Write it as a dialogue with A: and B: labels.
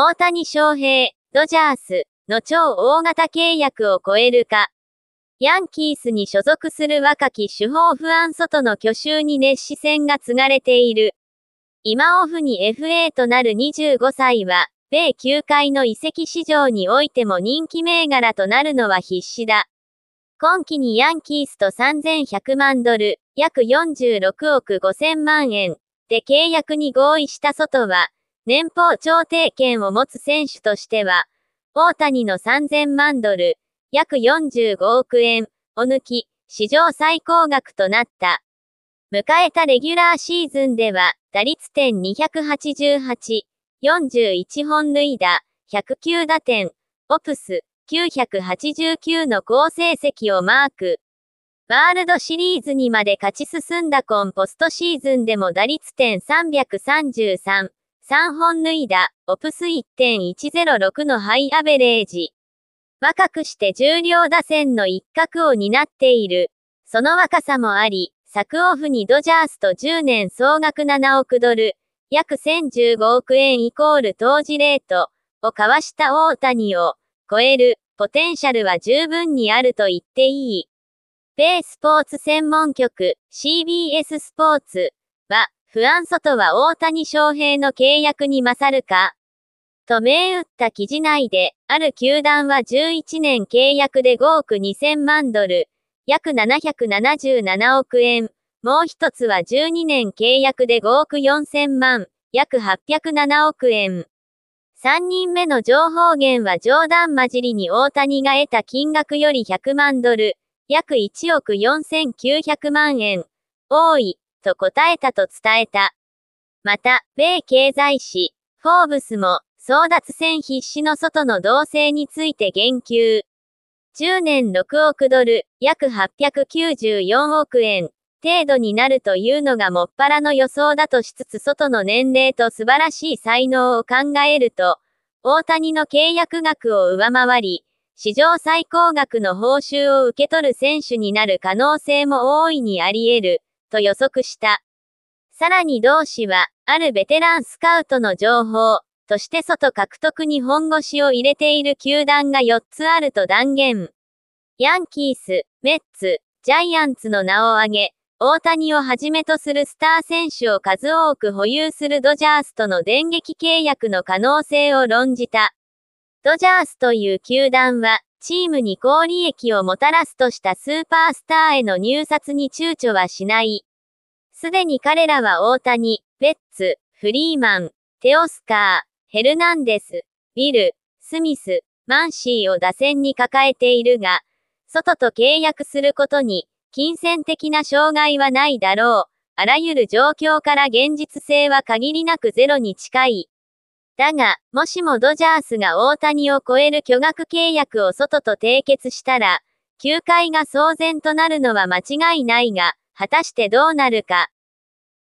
A: 大谷翔平、ドジャースの超大型契約を超えるか。ヤンキースに所属する若き主砲不安外の去就に熱視線が継がれている。今オフに FA となる25歳は、米球界の移籍市場においても人気銘柄となるのは必至だ。今季にヤンキースと3100万ドル、約46億5000万円で契約に合意した外は、年俸調停権を持つ選手としては、大谷の3000万ドル、約45億円を抜き、史上最高額となった。迎えたレギュラーシーズンでは、打率点288、41本塁打、109打点、オプス989の好成績をマーク。ワールドシリーズにまで勝ち進んだコンポストシーズンでも打率点333、3本脱いだ、オプス1.106のハイアベレージ。若くして重量打線の一角を担っている。その若さもあり、昨オフにドジャースと10年総額7億ドル、約1015億円イコール当時レートを交わした大谷を超えるポテンシャルは十分にあると言っていい。米スポーツ専門局 CBS スポーツは不安外は大谷翔平の契約に勝るかと銘打った記事内で、ある球団は11年契約で5億2000万ドル、約777億円、もう一つは12年契約で5億4000万、約807億円。3人目の情報源は冗談交じりに大谷が得た金額より100万ドル、約1億4900万円、多い、と答えたと伝えた。また、米経済誌、フォーブスも、争奪戦必至の外の動静について言及。10年6億ドル、約894億円、程度になるというのがもっぱらの予想だとしつつ外の年齢と素晴らしい才能を考えると、大谷の契約額を上回り、史上最高額の報酬を受け取る選手になる可能性も大いにあり得る。と予測した。さらに同氏は、あるベテランスカウトの情報として外獲得に本腰を入れている球団が4つあると断言。ヤンキース、メッツ、ジャイアンツの名を挙げ、大谷をはじめとするスター選手を数多く保有するドジャースとの電撃契約の可能性を論じた。ドジャースという球団は、チームに高利益をもたらすとしたスーパースターへの入札に躊躇はしない。すでに彼らは大谷、ベッツ、フリーマン、テオスカー、ヘルナンデス、ビル、スミス、マンシーを打線に抱えているが、外と契約することに、金銭的な障害はないだろう。あらゆる状況から現実性は限りなくゼロに近い。だが、もしもドジャースが大谷を超える巨額契約を外と締結したら、球界が騒然となるのは間違いないが、果たしてどうなるか。